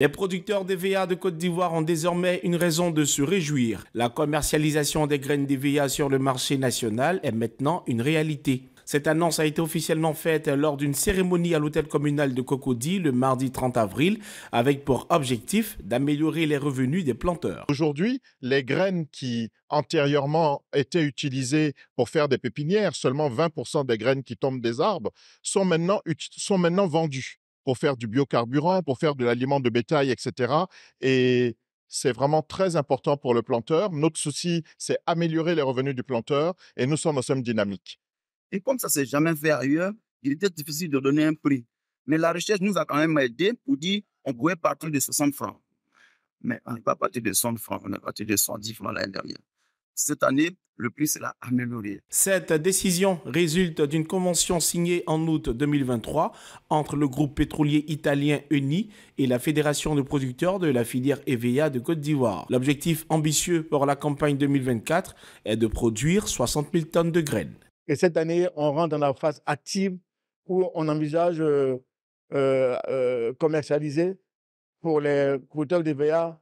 Les producteurs d'EVA de Côte d'Ivoire ont désormais une raison de se réjouir. La commercialisation des graines d'EVA sur le marché national est maintenant une réalité. Cette annonce a été officiellement faite lors d'une cérémonie à l'hôtel communal de Cocody le mardi 30 avril avec pour objectif d'améliorer les revenus des planteurs. Aujourd'hui, les graines qui antérieurement étaient utilisées pour faire des pépinières, seulement 20% des graines qui tombent des arbres, sont maintenant, sont maintenant vendues pour faire du biocarburant, pour faire de l'aliment de bétail, etc. Et c'est vraiment très important pour le planteur. Notre souci, c'est améliorer les revenus du planteur et nous sommes dynamiques. Et comme ça ne s'est jamais fait ailleurs, il était difficile de donner un prix. Mais la recherche nous a quand même aidé pour dire on pouvait partir de 60 francs. Mais on n'est pas parti de 100 francs, on est parti de 110 francs l'année dernière cette année, le prix sera amélioré. Cette décision résulte d'une convention signée en août 2023 entre le groupe pétrolier italien UNI et la Fédération de producteurs de la filière EVEA de Côte d'Ivoire. L'objectif ambitieux pour la campagne 2024 est de produire 60 000 tonnes de graines. Et cette année, on rentre dans la phase active où on envisage euh, euh, euh, commercialiser pour les producteurs d'EVA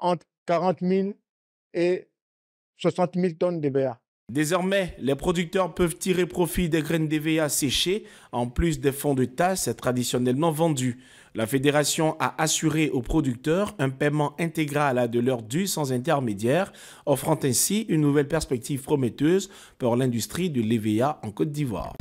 entre 40 000 et 60 000 tonnes d'EVA. Désormais, les producteurs peuvent tirer profit des graines d'EVA séchées, en plus des fonds de tasse traditionnellement vendus. La fédération a assuré aux producteurs un paiement intégral de leur dû sans intermédiaire, offrant ainsi une nouvelle perspective prometteuse pour l'industrie de l'EVA en Côte d'Ivoire.